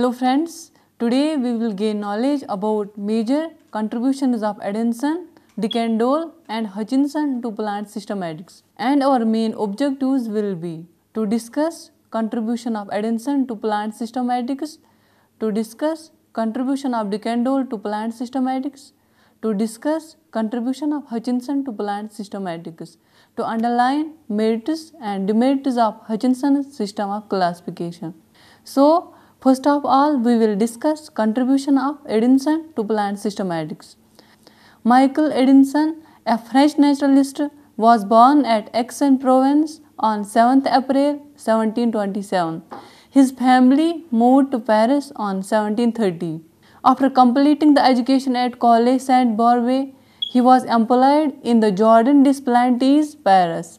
Hello friends, today we will gain knowledge about major contributions of Edison, Dickendall and Hutchinson to plant systematics and our main objectives will be to discuss contribution of Edison to plant systematics, to discuss contribution of Dickendall to plant systematics, to discuss contribution of Hutchinson to plant systematics, to underline merits and demerits of Hutchinson's system of classification. So, First of all, we will discuss contribution of Edison to plant systematics. Michael Edison, a French naturalist, was born at Aix-en-Provence on 7th April 1727. His family moved to Paris on 1730. After completing the education at College Saint-Borbet, he was employed in the Jordan des Plantes, Paris.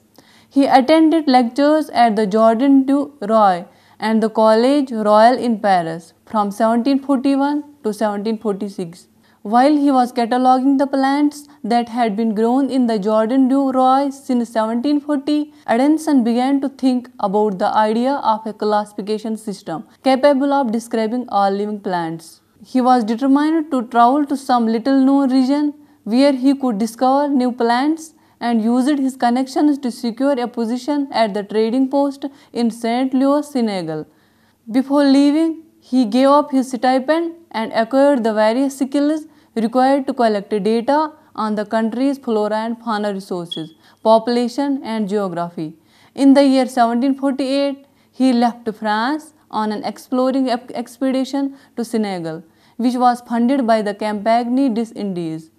He attended lectures at the Jordan du Roy and the College Royal in Paris from 1741 to 1746. While he was cataloging the plants that had been grown in the Jordan du Roy since 1740, Adenson began to think about the idea of a classification system capable of describing all living plants. He was determined to travel to some little known region where he could discover new plants and used his connections to secure a position at the trading post in St. Louis, Senegal. Before leaving, he gave up his stipend and acquired the various skills required to collect data on the country's flora and fauna resources, population and geography. In the year 1748, he left France on an exploring expedition to Senegal, which was funded by the Campagne des Indies.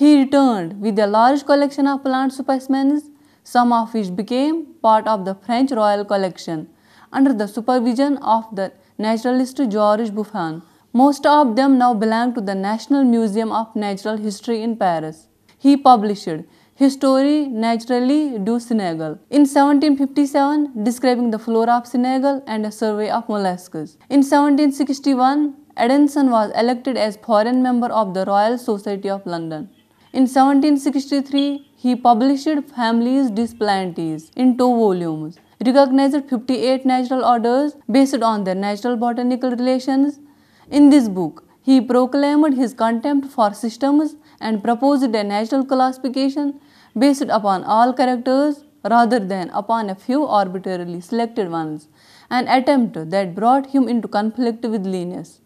He returned with a large collection of plant specimens, some of which became part of the French royal collection under the supervision of the naturalist Georges Buffon. Most of them now belong to the National Museum of Natural History in Paris. He published Histoire naturelle du Senegal in 1757, describing the flora of Senegal and a survey of mollusks. In 1761, Edenson was elected as foreign member of the Royal Society of London. In 1763, he published *Families Displantes* in two volumes, recognized 58 natural orders based on their natural botanical relations. In this book, he proclaimed his contempt for systems and proposed a natural classification based upon all characters rather than upon a few arbitrarily selected ones, an attempt that brought him into conflict with Linnaeus.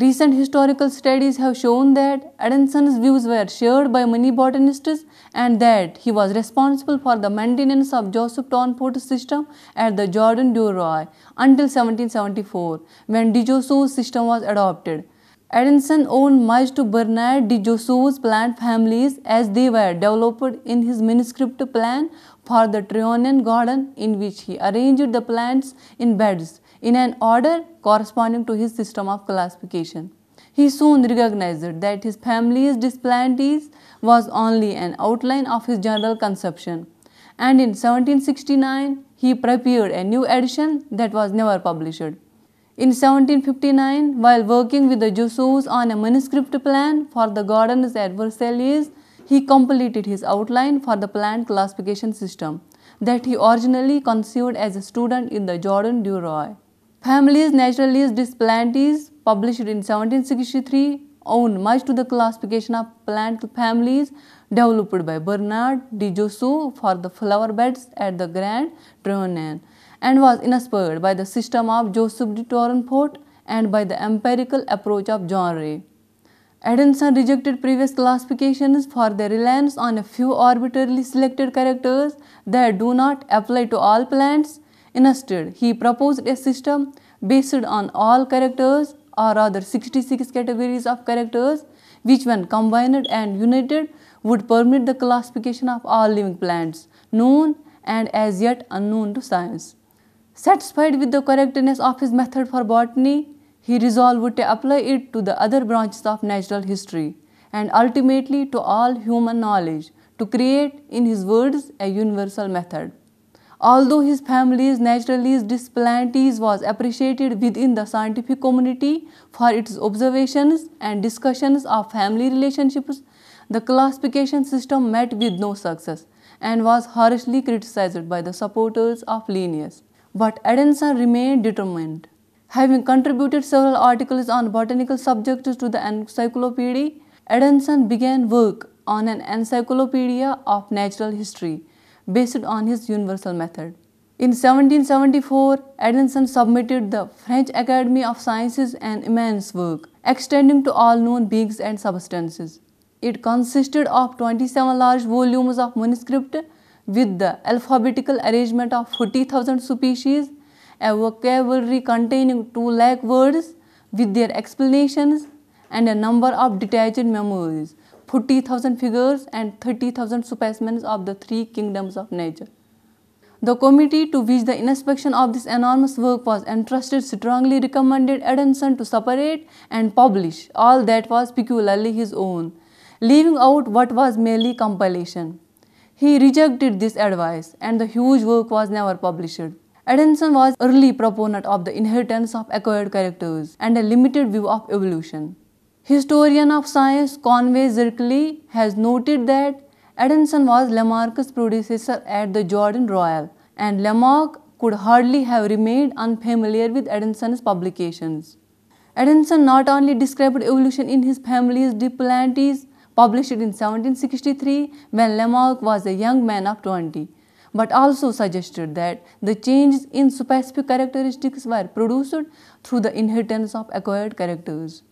Recent historical studies have shown that Adamson's views were shared by many botanists and that he was responsible for the maintenance of Joseph Tonport's system at the Jordan du Roy until 1774 when de system was adopted. Adamson owned much to Bernard de plant families as they were developed in his manuscript plan for the Trianon garden in which he arranged the plants in beds in an order corresponding to his system of classification. He soon recognized that his family's Displantes was only an outline of his general conception. And in 1769, he prepared a new edition that was never published. In 1759, while working with the Jussus on a manuscript plan for the gardens at Versailles, he completed his outline for the plant classification system that he originally conceived as a student in the Jordan du Roy. Families, naturalists, Displantis, published in 1763, own much to the classification of plant families developed by Bernard de Josso for the flower beds at the Grand Trianon and was inspired by the system of Joseph de Torenfort and by the empirical approach of John Ray. Adamson rejected previous classifications for their reliance on a few arbitrarily selected characters that do not apply to all plants Instead, he proposed a system based on all characters or rather 66 categories of characters which when combined and united would permit the classification of all living plants known and as yet unknown to science. Satisfied with the correctness of his method for botany, he resolved to apply it to the other branches of natural history and ultimately to all human knowledge to create, in his words, a universal method. Although his family's naturalist displantes was appreciated within the scientific community for its observations and discussions of family relationships, the classification system met with no success and was harshly criticized by the supporters of Linnaeus. But Adanson remained determined. Having contributed several articles on botanical subjects to the encyclopedia, Adanson began work on an encyclopedia of natural history based on his universal method. In 1774, Edison submitted the French Academy of Sciences an immense work, extending to all known beings and substances. It consisted of 27 large volumes of manuscript with the alphabetical arrangement of 40,000 species, a vocabulary containing 2 lakh words with their explanations, and a number of detached memoirs 40,000 figures and 30,000 specimens of the three kingdoms of nature. The committee to which the inspection of this enormous work was entrusted strongly recommended Edenson to separate and publish all that was peculiarly his own, leaving out what was merely compilation. He rejected this advice and the huge work was never published. Edenson was early proponent of the inheritance of acquired characters and a limited view of evolution. Historian of science Conway Zirkley has noted that Edison was Lamarck's predecessor at the Jordan Royal and Lamarck could hardly have remained unfamiliar with Edison's publications. Edison not only described evolution in his family's De published in 1763 when Lamarck was a young man of 20, but also suggested that the changes in specific characteristics were produced through the inheritance of acquired characters.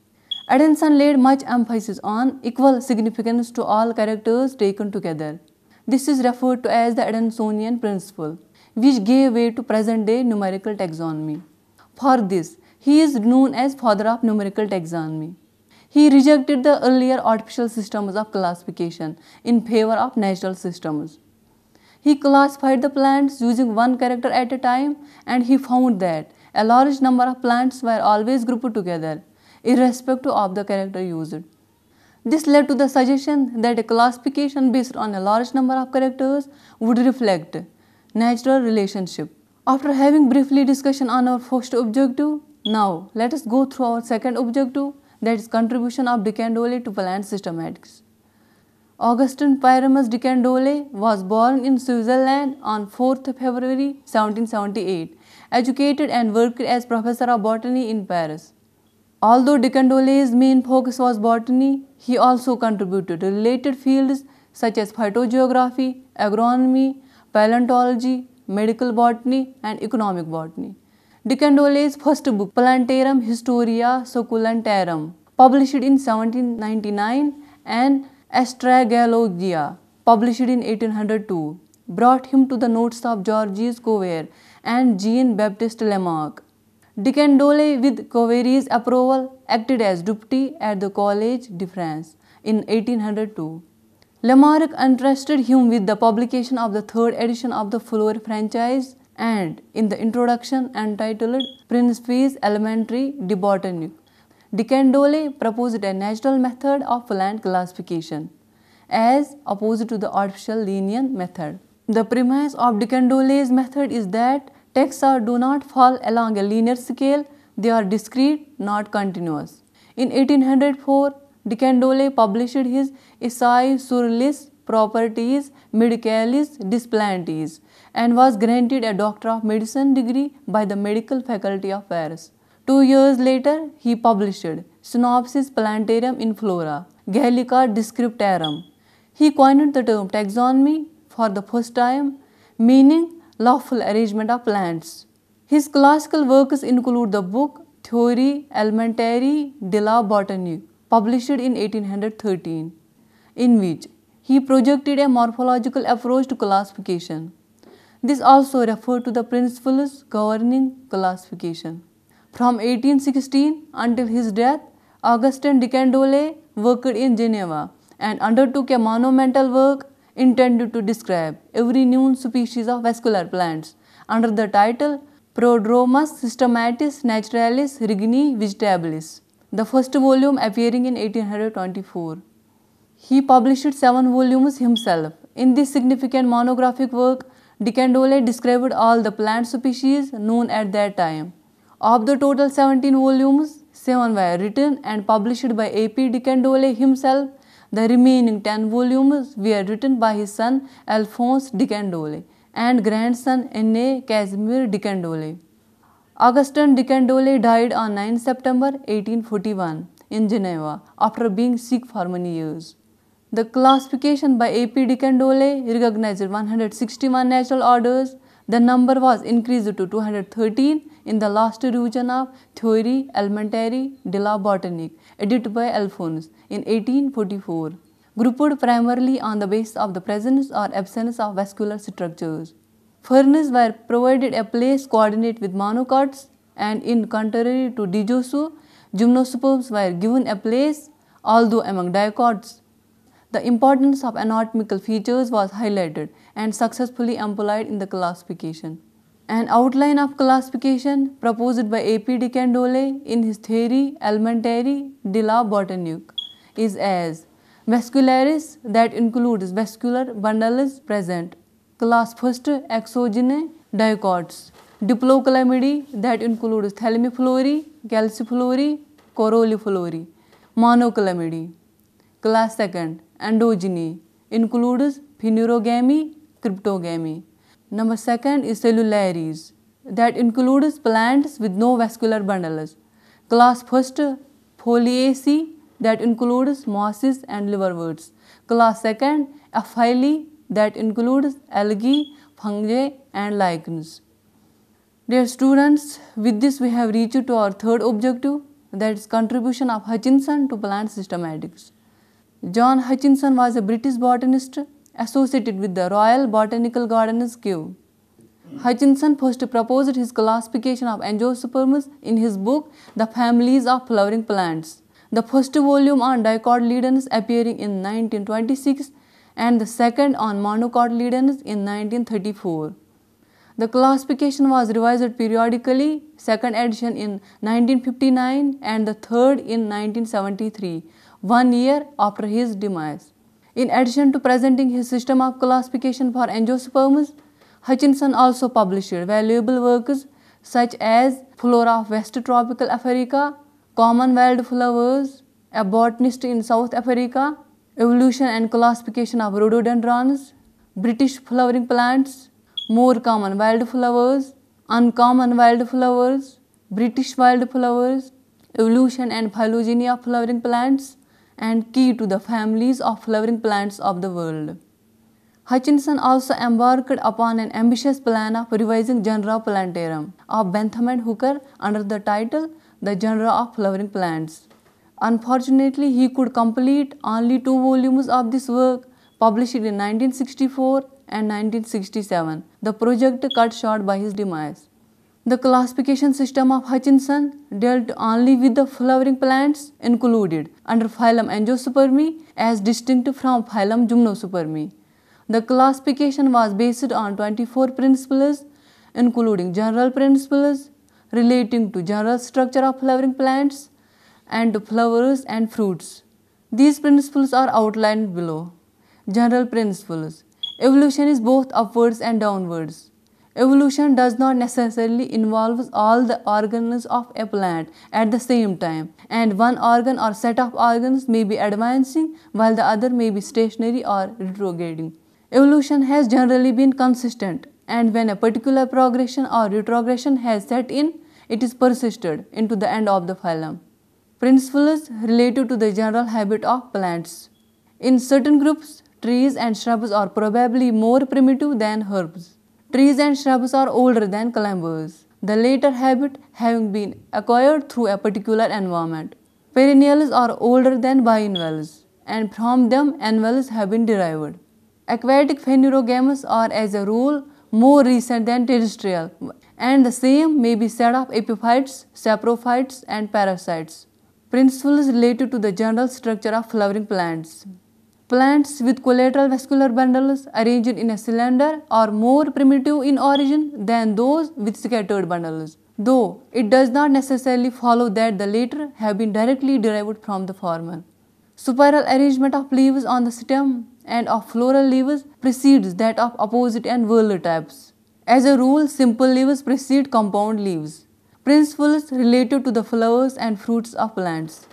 Adanson laid much emphasis on equal significance to all characters taken together. This is referred to as the Adansonian principle, which gave way to present-day numerical taxonomy. For this, he is known as father of numerical taxonomy. He rejected the earlier artificial systems of classification in favor of natural systems. He classified the plants using one character at a time and he found that a large number of plants were always grouped together irrespective of the character used. This led to the suggestion that a classification based on a large number of characters would reflect natural relationship. After having briefly discussion on our first objective, now let us go through our second objective that is contribution of Dicandole to plant systematics. Augustin Pyramus Dicandole was born in Switzerland on 4th February 1778, educated and worked as professor of botany in Paris. Although Candolle's main focus was botany, he also contributed to related fields such as phytogeography, agronomy, paleontology, medical botany and economic botany. Candolle's first book, Plantarum Historia Succulentarum*, published in 1799 and Astragalogia, published in 1802, brought him to the notes of Georges Cuvier and Jean-Baptiste Lamarck. Deacon with Coveri's approval, acted as deputy at the College de France in 1802. Lamarck entrusted him with the publication of the third edition of the Fleur franchise and in the introduction entitled Principes Elementary de Botanique, Deacon proposed a natural method of plant classification as opposed to the artificial linear method. The premise of Deacon method is that texts are do not fall along a linear scale, they are discrete, not continuous. In 1804, Dicandole published his Essai sur les properties medicalis Displantes* and was granted a Doctor of Medicine degree by the Medical Faculty of Paris. Two years later, he published Synopsis Plantarum in Flora, Gallica Descriptarum. He coined the term taxonomy for the first time, meaning lawful arrangement of plants. His classical works include the book Theorie Elementary de la Botanie, published in 1813, in which he projected a morphological approach to classification. This also referred to the principles governing classification. From 1816 until his death, Augustin de Candolle worked in Geneva and undertook a monumental work intended to describe every known species of vascular plants under the title Prodromus systematis naturalis regni vegetabilis, the first volume appearing in 1824. He published seven volumes himself. In this significant monographic work, Dicandole described all the plant species known at that time. Of the total 17 volumes, 7 were written and published by A.P. Dicandole himself the remaining 10 volumes were written by his son Alphonse Dicandole and grandson N. A. Casimir Dicandole. Augustin Dicandole died on 9 September 1841 in Geneva after being sick for many years. The classification by A.P. Dicandole recognized 161 natural orders the number was increased to 213 in the last revision of Theory, Elementary de la Botanique, edited by Alphonse in 1844, grouped primarily on the basis of the presence or absence of vascular structures. Ferns were provided a place coordinate with monocots and in contrary to Dijosu, gymnosperms were given a place although among dicots. The importance of anatomical features was highlighted and successfully employed in the classification. An outline of classification proposed by A.P. de Candolle in his theory Elementary de la Botanique is as vascularis that includes vascular bundles present, class first exogene dicots, diploclamidae that includes thalamiflory, calciflori, coroliflory, monoclamidae, class second endogeny includes phenurogamy cryptogamy. Number second is cellularis that includes plants with no vascular bundles. Class first foliaceae that includes mosses and liverworts. Class second aphylae that includes algae, fungi and lichens. Dear students, with this we have reached to our third objective that is contribution of Hutchinson to plant systematics. John Hutchinson was a British botanist associated with the Royal Botanical Gardens, Kew. Hutchinson first proposed his classification of angiosperms in his book The Families of Flowering Plants. The first volume on dicotyledons appearing in 1926 and the second on monocotyledons in 1934. The classification was revised periodically, second edition in 1959 and the third in 1973, one year after his demise. In addition to presenting his system of classification for angiosperms, Hutchinson also published valuable works such as Flora of West Tropical Africa, Common Flowers, A Botanist in South Africa, Evolution and Classification of Rhododendrons, British Flowering Plants, More Common Wild Flowers*, Uncommon Wild Flowers*, British Wild Flowers*, Evolution and Phylogeny of Flowering Plants, and key to the families of flowering plants of the world. Hutchinson also embarked upon an ambitious plan of revising genera Plantarum of Bentham and Hooker under the title The Genera of Flowering Plants. Unfortunately, he could complete only two volumes of this work, published in 1964 and 1967. The project cut short by his demise. The classification system of Hutchinson dealt only with the flowering plants included under phylum Angiospermi, as distinct from phylum Gymnospermi. The classification was based on 24 principles including general principles relating to general structure of flowering plants and flowers and fruits. These principles are outlined below. General principles. Evolution is both upwards and downwards. Evolution does not necessarily involve all the organs of a plant at the same time, and one organ or set of organs may be advancing while the other may be stationary or retrograding. Evolution has generally been consistent, and when a particular progression or retrogression has set in, it is persisted into the end of the phylum. Principles related to the general habit of plants. In certain groups, trees and shrubs are probably more primitive than herbs. Trees and shrubs are older than climbers, the later habit having been acquired through a particular environment. Perennials are older than biennials, and from them annuals have been derived. Aquatic phanerogamous are as a rule more recent than terrestrial, and the same may be said of epiphytes, saprophytes, and parasites. Principles related to the general structure of flowering plants. Plants with collateral vascular bundles arranged in a cylinder are more primitive in origin than those with scattered bundles, though it does not necessarily follow that the latter have been directly derived from the former. Spiral arrangement of leaves on the stem and of floral leaves precedes that of opposite and whorl types. As a rule, simple leaves precede compound leaves. Principles related to the flowers and fruits of plants.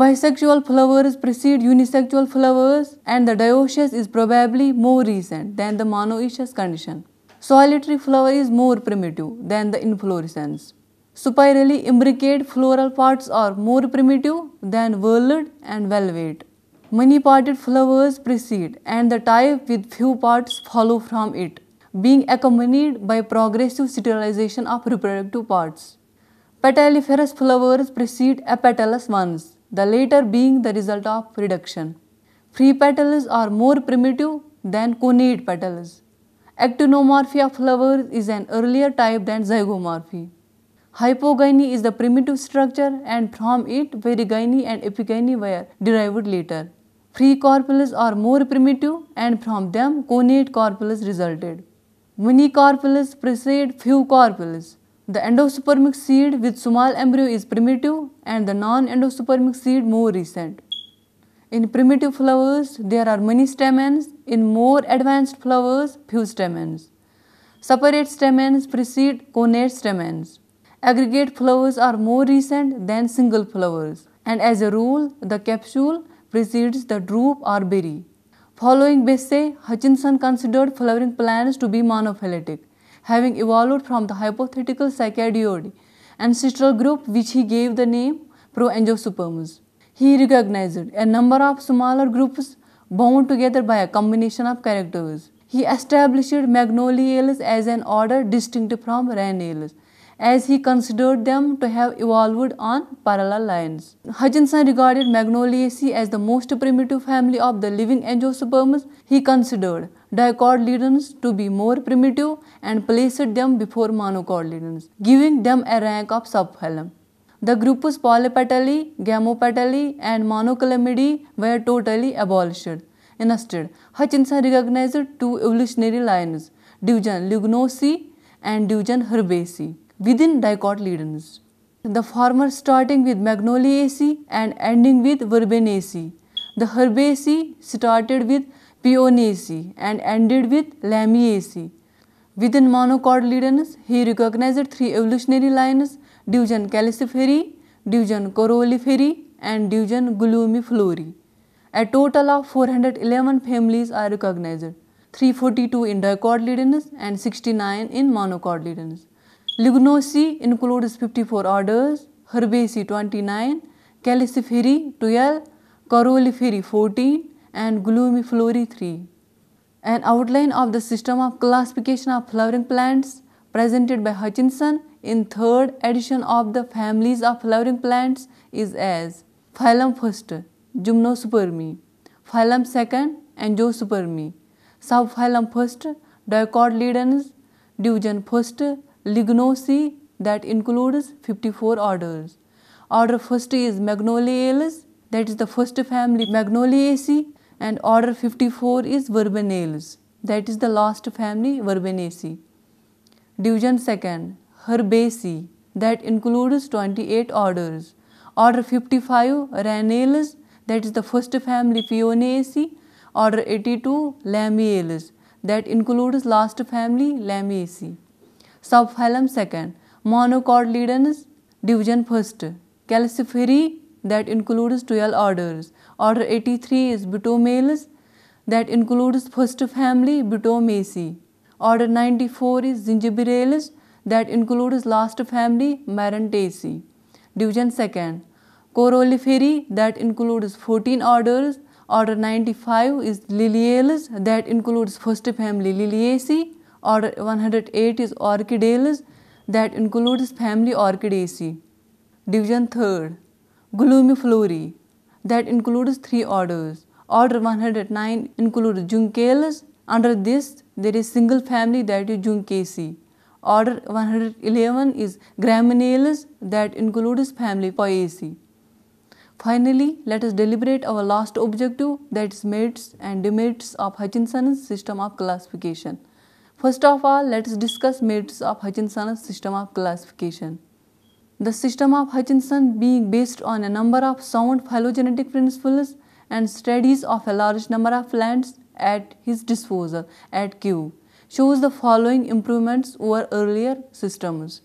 Bisexual flowers precede unisexual flowers and the dioecious is probably more recent than the monoecious condition. Solitary flower is more primitive than the inflorescence. Spirally imbricate floral parts are more primitive than whorled and velvet. Many parted flowers precede and the type with few parts follow from it, being accompanied by progressive sterilization of reproductive parts. Petaliferous flowers precede apetalous ones the latter being the result of reduction. Free petals are more primitive than conate petals. Actinomorphy of flowers is an earlier type than zygomorphy. Hypogyny is the primitive structure and from it perigyny and epigyny were derived later. Free corpuscles are more primitive and from them conate corpuscles resulted. Many corpuscles precede few corpuscles. The endospermic seed with small embryo is primitive and the non-endospermic seed more recent. In primitive flowers, there are many stamens. In more advanced flowers, few stamens. Separate stamens precede connate stamens. Aggregate flowers are more recent than single flowers. And as a rule, the capsule precedes the drupe or berry. Following Bessay, Hutchinson considered flowering plants to be monophyletic having evolved from the hypothetical cycadiod ancestral group which he gave the name proangiosperms. He recognized a number of smaller groups bound together by a combination of characters. He established Magnoliales as an order distinct from Ranales, as he considered them to have evolved on parallel lines. Hutchinson regarded Magnoliaceae as the most primitive family of the living angiosperms he considered dicotyledons to be more primitive and placed them before monocotyledons, giving them a rank of subphylum. The groups polypetali, gamopetali and monocolamidae were totally abolished. Instead, Hutchinson recognized two evolutionary lines, division Lignosi and division Herbaceae, within dicotyledons. The former starting with Magnoliaceae and ending with Verbenaceae. The Herbaceae started with Pionaceae and ended with Lamiaceae. Within monochord he recognized three evolutionary lines Division calciferi, Division coroliferi, and Division glumiflori. A total of 411 families are recognized, 342 in dichordlidanus and 69 in monochordlidanus. Lignosi includes 54 orders, Herbaceae 29, Calciferae 12, Coroliferae 14, and gloomiflory 3. An outline of the system of classification of flowering plants presented by Hutchinson in third edition of the families of flowering plants is as phylum first Gymnospermi. phylum second Angiospermi. subphylum first dicotyledons division first lignosi that includes 54 orders order first is magnoliales that is the first family magnoliaceae and order 54 is verbenales. That is the last family Verbenaceae. Division 2nd Herbaceae that includes 28 orders. Order 55 Ranales that is the first family Fionaceae. Order 82 Lamiales that includes last family Lamiaceae. Subphylum 2nd Monocotyledons division 1st Calciferae that includes 12 orders. Order 83 is Butomales that includes first family Butomaceae. Order 94 is Zingiberales, that includes last family Marantaceae. Division 2nd Corolliferi, that includes 14 orders. Order 95 is Liliales that includes first family Liliaceae. Order 108 is Orchidales that includes family Orchidaceae. Division 3rd Gloomiflorae that includes three orders. Order 109 includes Juncales. Under this, there is single family that is Juncaceae. Order 111 is Graminales that includes family Poaceae. Finally, let us deliberate our last objective that is merits and demerits of Hutchinson's system of classification. First of all, let us discuss merits of Hutchinson's system of classification. The system of Hutchinson being based on a number of sound phylogenetic principles and studies of a large number of plants at his disposal at Kew shows the following improvements over earlier systems.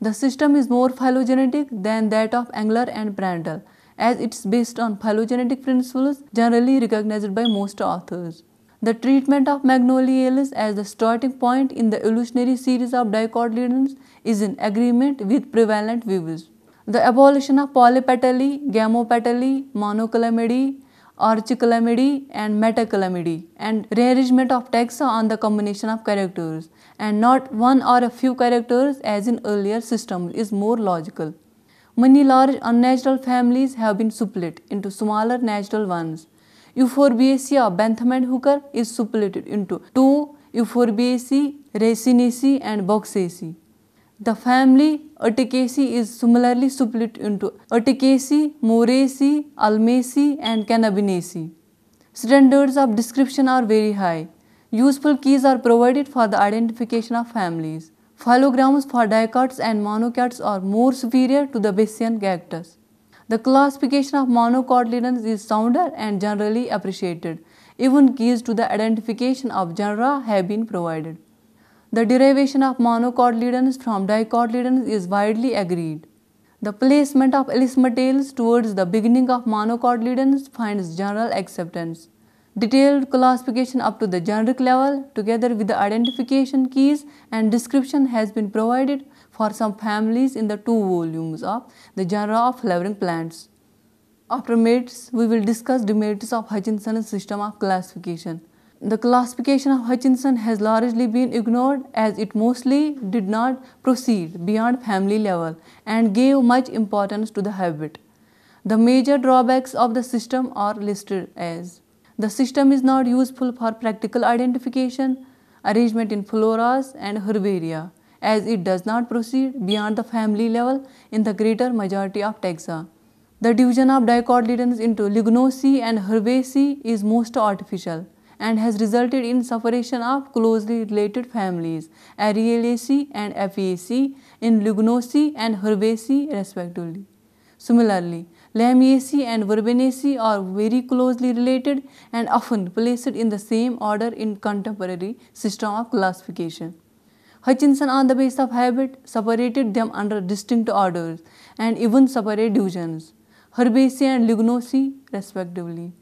The system is more phylogenetic than that of Engler and Brandel as it's based on phylogenetic principles generally recognized by most authors. The treatment of magnoliales as the starting point in the evolutionary series of dicotyledons is in agreement with prevalent views. The abolition of polypetally, gamopetally, monochlamydae, orchichlamydae and metachlamydae and rearrangement of taxa on the combination of characters and not one or a few characters as in earlier system is more logical. Many large unnatural families have been split into smaller natural ones. Euphorbiaceae Bentham and Hooker is suppleted into 2 Euphorbiaceae, Racinaceae and Boxaceae. The family Urticaceae is similarly split into Urticaceae, Moraceae, Almaceae and Cannabinaceae. Standards of description are very high. Useful keys are provided for the identification of families. Phylograms for dicots and monocots are more superior to the Bessian cactus. The classification of monocotyledons is sounder and generally appreciated. Even keys to the identification of genera have been provided. The derivation of monocotyledons from dicotyledons is widely agreed. The placement of elismatales towards the beginning of monocotyledons finds general acceptance. Detailed classification up to the generic level together with the identification keys and description has been provided for some families in the two volumes of The Genre of Flowering Plants. After merits, we will discuss demerits of Hutchinson's system of classification. The classification of Hutchinson has largely been ignored as it mostly did not proceed beyond family level and gave much importance to the habit. The major drawbacks of the system are listed as the system is not useful for practical identification, arrangement in floras and herbaria as it does not proceed beyond the family level in the greater majority of taxa. The division of dicotyledons into lignoceae and herbaceae is most artificial and has resulted in separation of closely related families Arielaceae and Apiaceae in Lignoceae and Herbaceae respectively. Similarly, Lamiaceae and Verbenaceae are very closely related and often placed in the same order in contemporary system of classification. Hutchinson on the basis of habit separated them under distinct orders and even separate divisions, herbaceae and lignaceae respectively.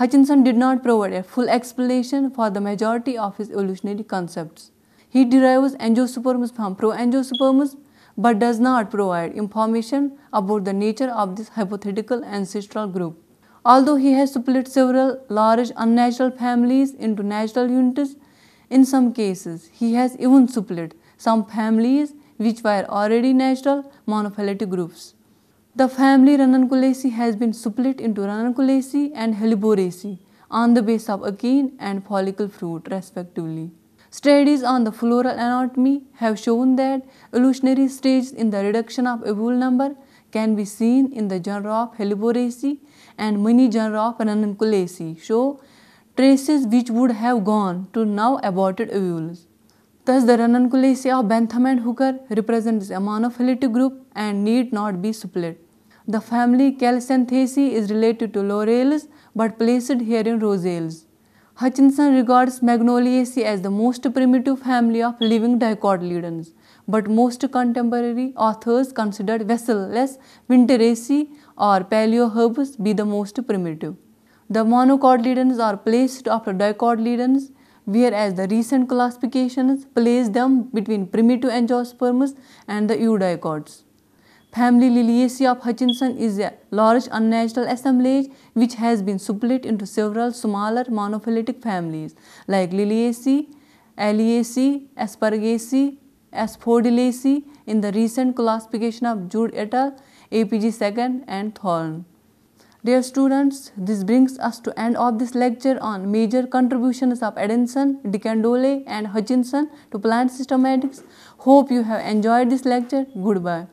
Hutchinson did not provide a full explanation for the majority of his evolutionary concepts. He derives angiosperms from proangiosperms but does not provide information about the nature of this hypothetical ancestral group. Although he has split several large unnatural families into natural units, in some cases, he has even split some families which were already natural monophyletic groups. The family Ranunculaceae has been split into Ranunculaceae and Helleboracea on the basis of akene and follicle fruit respectively. Studies on the floral anatomy have shown that evolutionary stages in the reduction of ovule number can be seen in the genera of Helleboracea and many genera of Ranunculaceae show traces which would have gone to now aborted ovules. Thus, the ranunculaceae of Bentham and Hooker represents a monophyletic group and need not be split. The family Calcanthaceae is related to Lorales but placed here in Rosales. Hutchinson regards Magnoliaceae as the most primitive family of living dicotyledons, but most contemporary authors consider Vessel-less Winteraceae or Paleoherbs be the most primitive. The monocotyledons are placed after dicotyledons whereas the recent classifications place them between primitive angiosperms and the eudicots. Family Liliaceae of Hutchinson is a large unnatural assemblage which has been split into several smaller monophyletic families like Liliaceae, Aliaceae, Asparagaceae, Asphodilaceae in the recent classification of Jude et al., APG II and Thorne. Dear students, this brings us to end of this lecture on major contributions of De Candolle, and Hutchinson to plant systematics. Hope you have enjoyed this lecture. Goodbye.